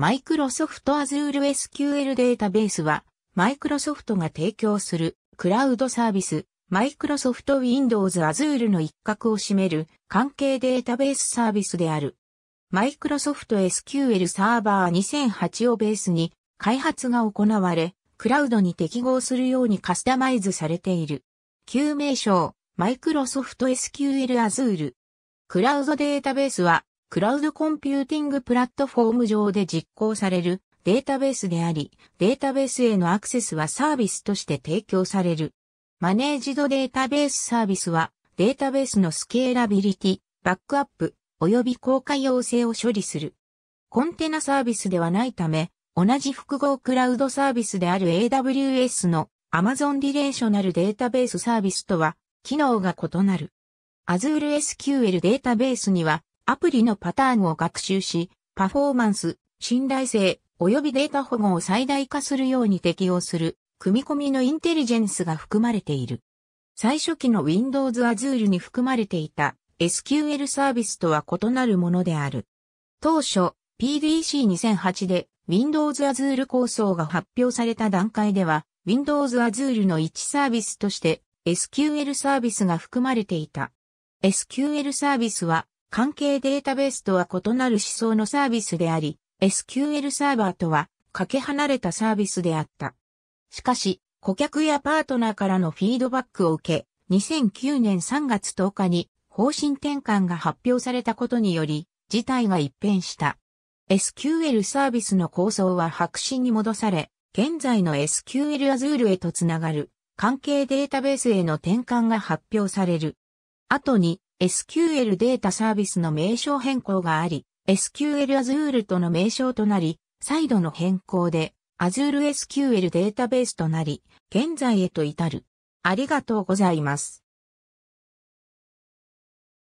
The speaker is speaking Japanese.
マイクロソフト Azure SQL データベースは、マイクロソフトが提供するクラウドサービス、マイクロソフト Windows Azure の一角を占める関係データベースサービスである。マイクロソフト SQL サーバー2008をベースに開発が行われ、クラウドに適合するようにカスタマイズされている。旧名称、マイクロソフト SQL Azure。クラウドデータベースは、クラウドコンピューティングプラットフォーム上で実行されるデータベースであり、データベースへのアクセスはサービスとして提供される。マネージドデータベースサービスは、データベースのスケーラビリティ、バックアップ、及び公開要請を処理する。コンテナサービスではないため、同じ複合クラウドサービスである AWS の Amazon リレーショナルデータベースサービスとは、機能が異なる。Azure SQL データベースには、アプリのパターンを学習し、パフォーマンス、信頼性、及びデータ保護を最大化するように適用する、組み込みのインテリジェンスが含まれている。最初期の Windows Azure に含まれていた SQL サービスとは異なるものである。当初、PDC2008 で Windows Azure 構想が発表された段階では、Windows Azure の1サービスとして SQL サービスが含まれていた。SQL サービスは関係データベースとは異なる思想のサービスであり、SQL サーバーとはかけ離れたサービスであった。しかし、顧客やパートナーからのフィードバックを受け、2009年3月10日に方針転換が発表されたことにより、事態が一変した。SQL サービスの構想は白紙に戻され、現在の SQL Azure へとつながる関係データベースへの転換が発表される。後に SQL データサービスの名称変更があり、SQL Azure との名称となり、再度の変更で Azure SQL データベースとなり、現在へと至る。ありがとうございます。